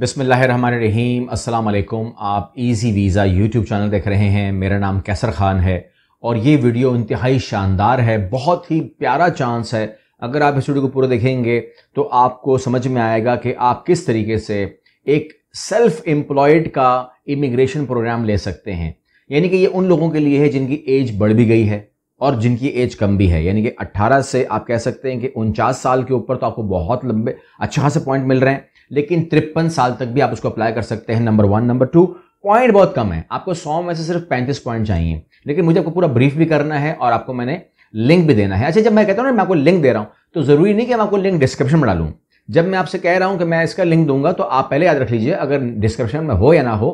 बिसमीम असलकुम आप इजी वीज़ा यूट्यूब चैनल देख रहे हैं मेरा नाम कैसर ख़ान है और ये वीडियो इंतहाई शानदार है बहुत ही प्यारा चांस है अगर आप इस वीडियो को पूरा देखेंगे तो आपको समझ में आएगा कि आप किस तरीके से एक सेल्फ एम्प्लॉयड का इमिग्रेशन प्रोग्राम ले सकते हैं यानी कि ये उन लोगों के लिए है जिनकी एज बढ़ भी गई है और जिनकी एज कम भी है यानी कि 18 से आप कह सकते हैं कि उनचास साल के ऊपर तो आपको बहुत लंबे अच्छा खासे पॉइंट मिल रहे हैं लेकिन तिरपन साल तक भी आप उसको अप्लाई कर सकते हैं number one number two point बहुत कम है आपको सौ में से सिर्फ पैंतीस पॉइंट चाहिए लेकिन मुझे आपको पूरा ब्रीफ भी करना है और आपको मैंने लिंक भी देना है अच्छा जब मैं कहता हूँ ना मैं आपको लिंक दे रहा हूँ तो जरूरी नहीं कि मैं आपको लिंक डिस्क्रिप्शन में डालूँ जब मैं आपसे कह रहा हूँ कि मैं इसका लिंक दूंगा तो आप पहले याद रख लीजिए अगर डिस्क्रिप्शन में हो या ना हो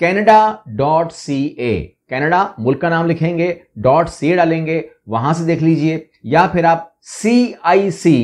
Canada dot C A Canada मुल्क का नाम लिखेंगे डॉट सी ए डालेंगे वहां से देख लीजिए या फिर आप सी आई C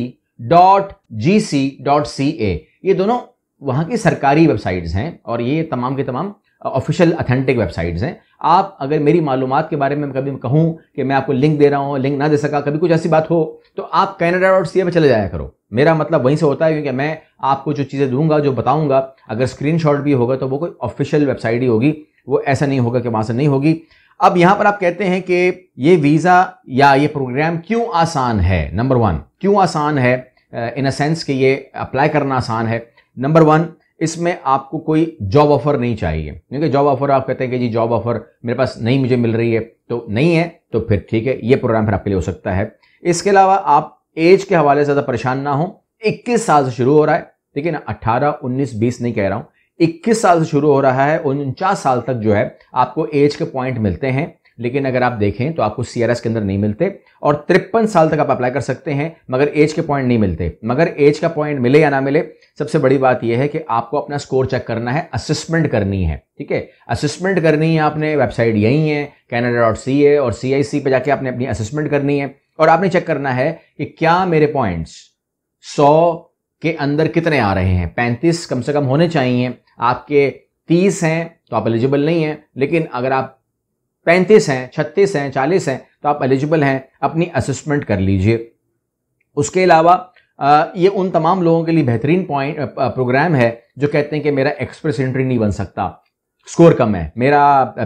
dot G C dot C ए ये दोनों वहाँ की सरकारी वेबसाइट्स हैं और ये तमाम के तमाम ऑफिशियल अथेंटिक वेबसाइट्स हैं आप अगर मेरी मालूम के बारे में कभी कहूँ कि मैं आपको लिंक दे रहा हूँ लिंक ना दे सका कभी कुछ ऐसी बात हो तो आप कैनेडा डॉट सी ए चले जाया करो मेरा मतलब वहीं से होता है क्योंकि मैं आपको जो चीज़ें दूंगा जो बताऊंगा अगर स्क्रीन भी होगा तो वो कोई ऑफिशियल वेबसाइट ही होगी वो ऐसा नहीं होगा कि वहाँ से नहीं होगी अब यहाँ पर आप कहते हैं कि ये वीज़ा या ये प्रोग्राम क्यों आसान है नंबर वन क्यों आसान है इन अ सेंस कि ये अप्लाई करना आसान है नंबर वन इसमें आपको कोई जॉब ऑफर नहीं चाहिए क्योंकि जॉब ऑफर आप कहते हैं कि जी जॉब ऑफर मेरे पास नहीं मुझे मिल रही है तो नहीं है तो फिर ठीक है ये प्रोग्राम फिर आपके लिए हो सकता है इसके अलावा आप एज के हवाले से ज़्यादा परेशान ना हो 21 साल से शुरू हो रहा है ठीक है ना अट्ठारह उन्नीस बीस नहीं कह रहा हूँ इक्कीस साल से शुरू हो रहा है उनचास साल तक जो है आपको एज के पॉइंट मिलते हैं लेकिन अगर आप देखें तो आपको सी के अंदर नहीं मिलते और तिरपन साल तक आप अप्लाई कर सकते हैं मगर एज के पॉइंट नहीं मिलते मगर एज का पॉइंट मिले या ना मिले सबसे बड़ी बात यह है कि आपको अपना स्कोर चेक करना है असिस्मेंट करनी है ठीक है असिस्मेंट करनी है आपने वेबसाइट यही है कैनेडा डॉट सी ए और सी आई सी पर जाके आपने अपनी असिस्मेंट करनी है और आपने चेक करना है कि क्या मेरे पॉइंट्स सौ के अंदर कितने आ रहे हैं पैंतीस कम से कम होने चाहिए आपके तीस हैं तो आप एलिजिबल नहीं हैं लेकिन अगर आप पैंतीस हैं छत्तीस हैं चालीस हैं तो आप एलिजिबल हैं अपनी असेसमेंट कर लीजिए उसके अलावा ये उन तमाम लोगों के लिए बेहतरीन पॉइंट प्रोग्राम है जो कहते हैं कि मेरा एक्सप्रेस एंट्री नहीं बन सकता स्कोर कम है मेरा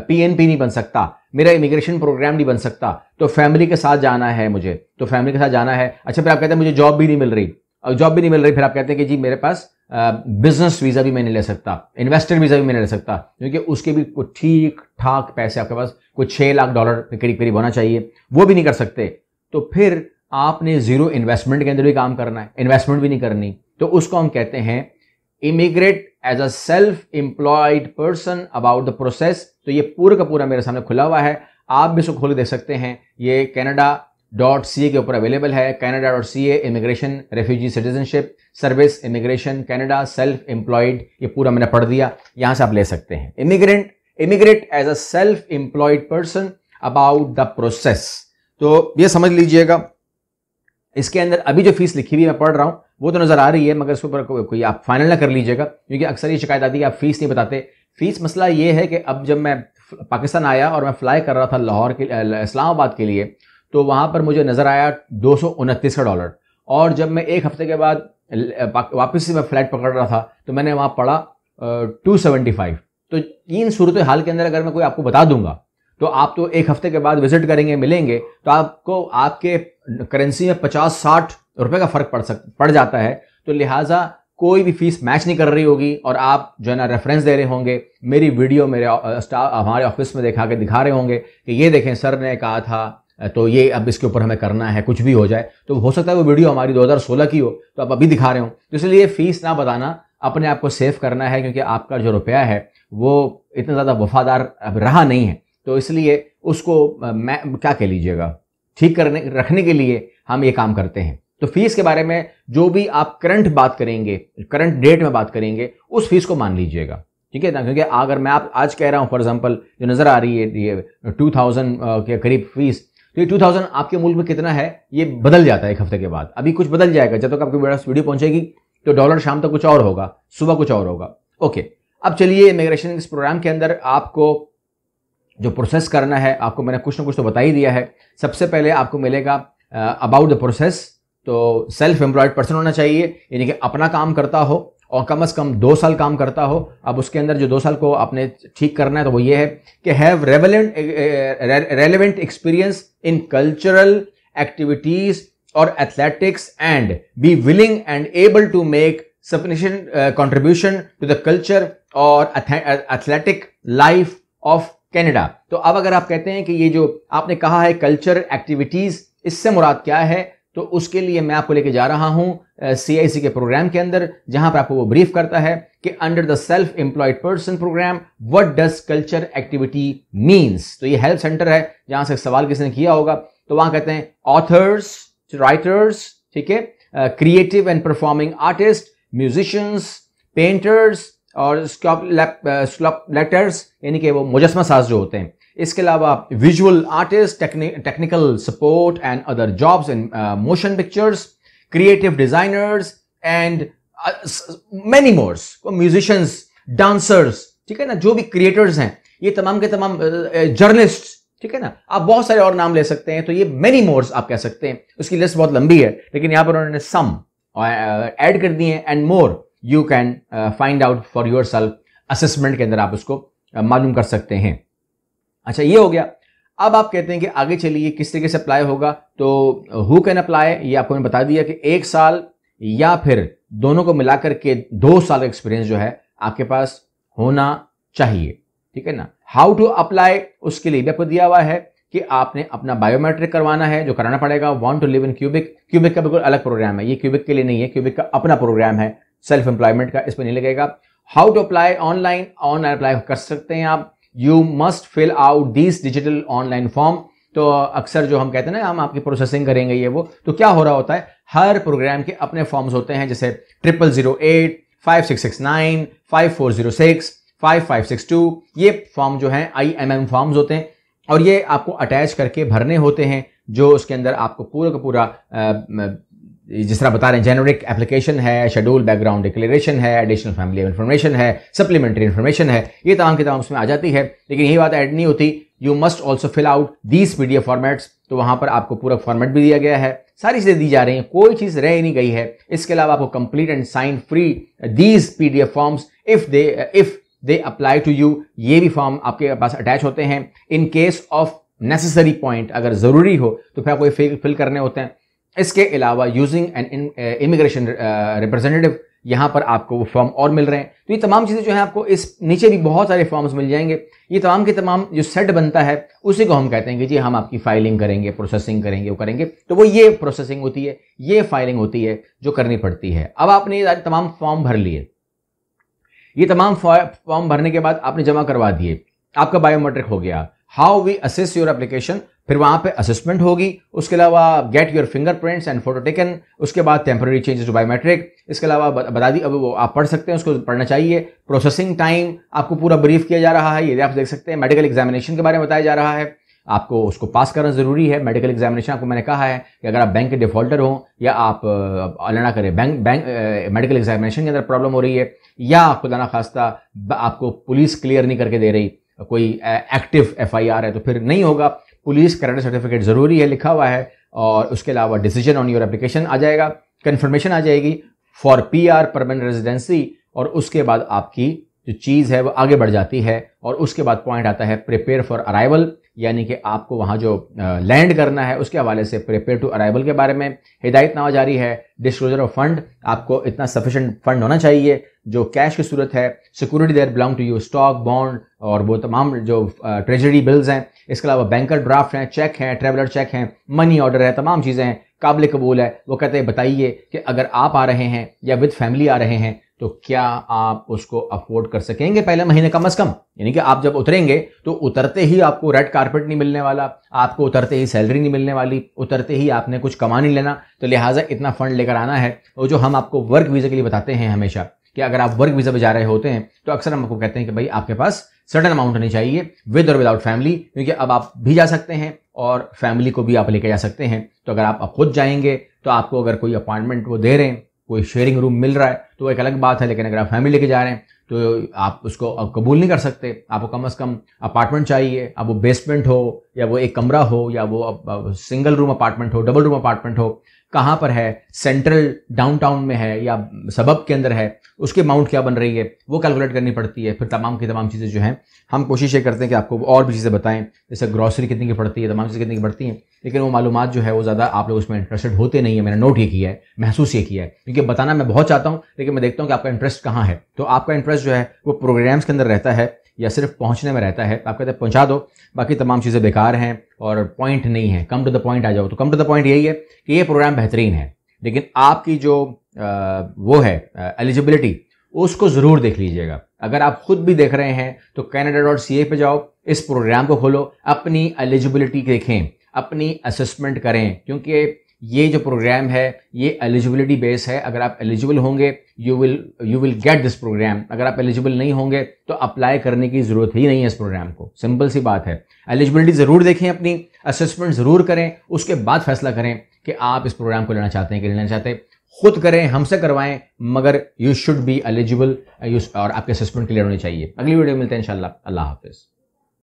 पीएनपी नहीं बन सकता मेरा इमिग्रेशन प्रोग्राम नहीं बन सकता तो फैमिली के साथ जाना है मुझे तो फैमिली के साथ जाना है अच्छा फिर आप कहते हैं मुझे जॉब भी नहीं मिल रही जॉब भी नहीं मिल रही फिर आप कहते हैं कि जी मेरे पास बिजनेस वीज़ा भी मैं नहीं ले सकता इन्वेस्टर वीज़ा भी मैं नहीं ले सकता क्योंकि उसके भी कुछ ठीक ठाक पैसे आपके पास कुछ छः लाख डॉलर के करीब करीब होना चाहिए वो भी नहीं कर सकते तो फिर आपने ज़ीरो इन्वेस्टमेंट के अंदर भी काम करना है इन्वेस्टमेंट भी नहीं करनी तो उसको हम कहते हैं immigrate as a self employed person about the process तो ये पूरा का पूरा मेरे सामने खुला हुआ है आप भी इसको खोल देख सकते हैं ये कनाडा डॉट सी के ऊपर अवेलेबल है Canada dot C A immigration refugee citizenship service immigration Canada self employed ये पूरा मैंने पढ़ दिया यहां से आप ले सकते हैं immigrant immigrate as a self employed person about the process तो ये समझ लीजिएगा इसके अंदर अभी जो फीस लिखी हुई मैं पढ़ रहा हूं वो तो नज़र आ रही है मगर इसके ऊपर को, कोई आप फाइनल ना कर लीजिएगा क्योंकि अक्सर ये शिकायत आती है आप फीस नहीं बताते फीस मसला ये है कि अब जब मैं पाकिस्तान आया और मैं फ्लाई कर रहा था लाहौर के इस्लामाबाद के लिए तो वहाँ पर मुझे नज़र आया दो का डॉलर और जब मैं एक हफ्ते के बाद वापस से मैं फ्लैट पकड़ रहा था तो मैंने वहाँ पढ़ा टू सेवेंटी फाइव तो इन सूरत हाल के अंदर अगर मैं कोई आपको बता दूंगा तो आप तो एक हफ्ते के बाद विजिट करेंगे मिलेंगे तो आपको आपके करेंसी में पचास साठ रुपए का फर्क पड़ सक पड़ जाता है तो लिहाजा कोई भी फीस मैच नहीं कर रही होगी और आप जो है ना रेफरेंस दे रहे होंगे मेरी वीडियो मेरे स्टाफ हमारे ऑफिस में देखा के दिखा रहे होंगे कि ये देखें सर ने कहा था तो ये अब इसके ऊपर हमें करना है कुछ भी हो जाए तो हो सकता है वो वीडियो हमारी 2016 की हो तो आप अभी दिखा रहे हो तो इसलिए फीस ना बताना अपने आप को सेव करना है क्योंकि आपका जो रुपया है वो इतना ज़्यादा वफादार अब रहा नहीं है तो इसलिए उसको मैं क्या कह लीजिएगा ठीक करने रखने के लिए हम ये काम करते हैं तो फीस के बारे में जो भी आप करंट बात करेंगे करंट डेट में बात करेंगे उस फीस को मान लीजिएगा ठीक है ना क्योंकि अगर मैं आप आज कह रहा हूँ फॉर एग्जाम्पल जो नज़र आ रही है ये टू थाउजेंड के करीब फीस ये 2000 आपके मुल्क में कितना है ये बदल जाता है एक हफ्ते के बाद अभी कुछ बदल जाएगा जब तक आपके आपकी वीडियो पहुंचेगी तो डॉलर शाम तक कुछ और होगा सुबह कुछ और होगा ओके अब चलिए इमिग्रेशन इस प्रोग्राम के अंदर आपको जो प्रोसेस करना है आपको मैंने कुछ ना कुछ तो बता ही दिया है सबसे पहले आपको मिलेगा अबाउट द प्रोसेस तो सेल्फ एम्प्लॉयड पर्सन होना चाहिए यानी कि अपना काम करता हो और कम से कम दो साल काम करता हो अब उसके अंदर जो दो साल को आपने ठीक करना है तो वो ये है कि have relevant relevant experience in cultural activities और athletics and be willing and able to make sufficient contribution to the culture और एथलेटिक लाइफ ऑफ कैनेडा तो अब अगर आप कहते हैं कि ये जो आपने कहा है कल्चर एक्टिविटीज इससे मुराद क्या है तो उसके लिए मैं आपको लेके जा रहा हूं सी के प्रोग्राम के अंदर जहां पर आपको वो ब्रीफ करता है कि under the self employed person programme what does culture activity means तो ये हेल्प सेंटर है जहां से सवाल किसी ने किया होगा तो वहां कहते हैं ऑथर्स राइटर्स ठीक है creative and performing artist musicians painters और लेटर्स यानी कि वो मुजस्मा साज जो होते हैं इसके अलावा visual artist technical support and other jobs in motion pictures creative designers and many mores musicians dancers ठीक है ना जो भी क्रिएटर्स हैं ये तमाम के तमाम जर्नलिस्ट uh, uh, ठीक है ना आप बहुत सारे और नाम ले सकते हैं तो ये मेनी मोर्स आप कह सकते हैं उसकी लिस्ट बहुत लंबी है लेकिन यहां पर उन्होंने सम एड uh, कर दिए and more you can find out for yourself assessment के अंदर आप उसको मालूम कर सकते हैं अच्छा ये हो गया अब आप कहते हैं कि आगे चलिए किस तरीके से अप्लाई होगा तो हु कैन अप्लाई ये आपको मैंने बता दिया कि एक साल या फिर दोनों को मिलाकर के दो साल का एक्सपीरियंस जो है आपके पास होना चाहिए ठीक है ना हाउ टू अप्लाई उसके लिए भी आपको दिया हुआ है कि आपने अपना बायोमेट्रिक करवाना है जो कराना पड़ेगा want to live in Quebec Quebec का बिल्कुल अलग प्रोग्राम है ये क्यूबिक के लिए नहीं है क्यूबिक का अपना प्रोग्राम है सेल्फ एम्प्लॉयमेंट का इस पर नहीं लगेगा how to apply online online apply कर सकते हैं आप you must fill out this digital online form तो अक्सर जो हम कहते हैं ना हम आपकी प्रोसेसिंग करेंगे ये वो तो क्या हो रहा होता है हर प्रोग्राम के अपने फॉर्म्स होते हैं जैसे triple zero eight five six six nine five four zero six five five six two ये फॉर्म जो है आई एम एम फॉर्म्स होते हैं और ये आपको अटैच करके भरने होते हैं जो उसके अंदर आपको पूरा का पूरा जिस तरह बता रहे हैं जेनरिक एप्लीकेशन है शेड्यूल बैकग्राउंड डिक्लेरेशन है एडिशनल फैमिली इन्फॉर्मेशन है सप्लीमेंट्री इन्फॉर्मेशन है ये तमाम की तमाम उसमें आ जाती है लेकिन यही बात ऐड नहीं होती you must also fill out these P D formats तो वहाँ पर आपको पूरा फॉर्मेट भी दिया गया है सारी चीज़ें दी जा रही हैं कोई चीज़ रह ही नहीं गई है इसके अलावा आपको complete and sign free these P D F forms if they if they apply to you ये भी फॉर्म आपके पास अटैच होते हैं in case of necessary point अगर ज़रूरी हो तो फिर आपको फिल करने होते हैं इसके अलावा यूजिंग एन इमिग्रेशन रिप्रेजेंटेटिव यहां पर आपको वो फॉर्म और मिल रहे हैं तो ये तमाम चीज़ें जो है आपको इस नीचे भी बहुत सारे फॉर्म्स मिल जाएंगे ये तमाम के तमाम जो सेट बनता है उसी को हम कहते हैं कि जी हम आपकी फाइलिंग करेंगे प्रोसेसिंग करेंगे वो करेंगे तो वो ये प्रोसेसिंग होती है ये फाइलिंग होती है जो करनी पड़ती है अब आपने ये तमाम फॉर्म भर लिए ये तमाम फॉर्म भरने के बाद आपने जमा करवा दिए आपका बायोमेट्रिक हो गया how we assess your application फिर वहाँ पे असेसमेंट होगी उसके अलावा get your fingerprints and photo taken उसके बाद टेम्प्ररी चेंजेस टू बायोमेट्रिक इसके अलावा बता दी अब वो आप पढ़ सकते हैं उसको पढ़ना चाहिए प्रोसेसिंग टाइम आपको पूरा ब्रीफ किया जा रहा है ये आप देख सकते हैं मेडिकल एग्जामिनेशन के बारे में बताया जा रहा है आपको उसको पास करना ज़रूरी है मेडिकल एग्जामिनेशन आपको मैंने कहा है कि अगर आप बैंक के डिफॉल्टर हों या आप अलना करें बैंक बैंक मेडिकल एग्जामिनेशन के अंदर प्रॉब्लम हो रही है या खुदा ना खास्ता आपको पुलिस क्लियर नहीं करके दे रही कोई एक्टिव एफआईआर है तो फिर नहीं होगा पुलिस करंट सर्टिफिकेट ज़रूरी है लिखा हुआ है और उसके अलावा डिसीजन ऑन योर एप्लीकेशन आ जाएगा कन्फर्मेशन आ जाएगी for P R permanent residency और उसके बाद आपकी जो चीज़ है वो आगे बढ़ जाती है और उसके बाद पॉइंट आता है प्रिपेयर फॉर अराइवल यानी कि आपको वहाँ जो लैंड करना है उसके हवाले से प्रिपेयर टू अराइवल के बारे में हिदायतनामा जारी है डिस्क्लोजर ऑफ फंड आपको इतना सफिशेंट फंड होना चाहिए जो कैश की सूरत है security there belong to you stock bond और वो तमाम जो ट्रेजरी बिल्स हैं इसके अलावा बैंकर ड्राफ्ट हैं चेक हैं ट्रेवलर चेक हैं मनी ऑर्डर है तमाम चीज़ें हैं काबिल कबूल है वो कहते हैं बताइए कि अगर आप आ रहे हैं या विद फैमिली आ रहे हैं तो क्या आप उसको अफोर्ड कर सकेंगे पहले महीने कम अज कम यानी कि आप जब उतरेंगे तो उतरते ही आपको रेड कारपेट नहीं मिलने वाला आपको उतरते ही सैलरी नहीं मिलने वाली उतरते ही आपने कुछ कमा नहीं लेना तो लिहाजा इतना फंड लेकर आना है और जो हम आपको वर्क वीज़ा के लिए बताते हैं हमेशा कि अगर आप वर्क वीज़ा पर जा रहे होते हैं तो अक्सर हम आपको कहते हैं कि भाई आपके पास सर्टन अमाउंट होनी चाहिए विद और विदाउट फैमिली क्योंकि अब आप भी जा सकते हैं और फैमिली को भी आप लेके जा सकते हैं तो अगर आप खुद जाएंगे तो आपको अगर कोई अपॉइंटमेंट वो दे रहे हैं कोई शेयरिंग रूम मिल रहा है तो एक अलग बात है लेकिन अगर आप फैमिली लेके जा रहे हैं तो आप उसको कबूल नहीं कर सकते आपको कम अज़ कम अपार्टमेंट चाहिए अब वो बेसमेंट हो या वो एक कमरा हो या वो सिंगल रूम अपार्टमेंट हो डबल रूम अपार्टमेंट हो कहाँ पर है सेंट्रल डाउनटाउन में है या सबब के अंदर है उसके अमाउंट क्या बन रही है वो कैलकुलेट करनी पड़ती है फिर तमाम की तमाम चीज़ें जो हैं हम कोशिश ये करते हैं कि आपको और भी चीज़ें बताएं जैसे ग्रॉसरी कितनी की पड़ती है तमाम चीज़ें कितनी की पड़ती हैं लेकिन वो मालूम जो है वो ज़्यादा आप लोग उसमें इंटरेस्टेड होते नहीं है मैंने नोट ये किया है महसूस ये किया है क्योंकि बताना मैं बहुत चाहता हूँ लेकिन मैं देखता हूँ कि आपका इंटरेस्ट कहाँ है तो आपका इंटरेस्ट जो है वो प्रोग्राम्स के अंदर रहता है या सिर्फ पहुंचने में रहता है तो आप कहते हैं पहुंचा दो बाकी तमाम चीज़ें बेकार हैं और पॉइंट नहीं है कम टू द पॉइंट आ जाओ तो कम टू द पॉइंट यही है कि ये प्रोग्राम बेहतरीन है लेकिन आपकी जो आ, वो है एलिजिबिलिटी उसको ज़रूर देख लीजिएगा अगर आप खुद भी देख रहे हैं तो कैनेडा डॉट सी ए पर जाओ इस प्रोग्राम को खोलो अपनी एलिजिबिलिटी देखें अपनी असेसमेंट करें क्योंकि ये जो प्रोग्राम है ये एलिजिबिलिटी बेस है अगर आप एलिजिबल होंगे you will you will get this programme अगर आप एलिजिबल नहीं होंगे तो अप्लाई करने की ज़रूरत ही नहीं है इस प्रोग्राम को सिंपल सी बात है एलिजिबिलिटी ज़रूर देखें अपनी असेसमेंट ज़रूर करें उसके बाद फैसला करें कि आप इस प्रोग्राम को लेना चाहते हैं कि लेना चाहते हैं खुद करें हमसे करवाएं मगर यू शुड बी एलिजिबल और आपके असेसमेंट क्लियर होनी चाहिए अगली वीडियो मिलते हैं इंशाल्लाह अल्लाह हाफिज़